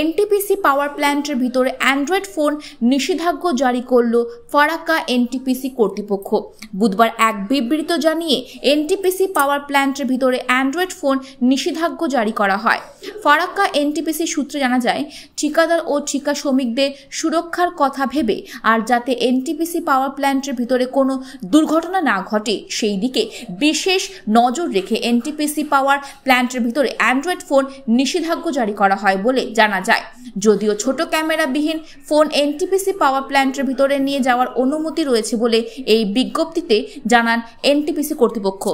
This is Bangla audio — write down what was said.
এনটিপিসি পাওয়ার প্ল্যান্টের ভিতরে অ্যান্ড্রয়েড ফোন নিষেধাজ্ঞ জারি করল ফারাক্কা এনটিপিসি কর্তৃপক্ষ বুধবার এক বিবৃত জানিয়ে এনটিপিসি পাওয়ার প্ল্যান্টের ভিতরে অ্যান্ড্রয়েড ফোন নিষেধাজ্ঞ জারি করা হয় ফারাক্কা এনটিপিসি সূত্রে জানা যায় ঠিকাদার ও ঠিকা শ্রমিকদের সুরক্ষার কথা ভেবে আর যাতে এনটিপিসি পাওয়ার প্ল্যান্টের ভিতরে কোনো দুর্ঘটনা না ঘটে সেই দিকে বিশেষ নজর রেখে এনটিপিসি পাওয়ার প্ল্যান্টের ভিতরে অ্যান্ড্রয়েড ফোন নিষেধাজ্ঞ জারি করা হয় বলে জানা যায় যদিও ছোট ক্যামেরাবিহীন ফোন এনটিপিসি পাওয়ার প্ল্যান্টের ভিতরে নিয়ে যাওয়ার অনুমতি রয়েছে বলে এই বিজ্ঞপ্তিতে জানান এনটিপিসি কর্তৃপক্ষ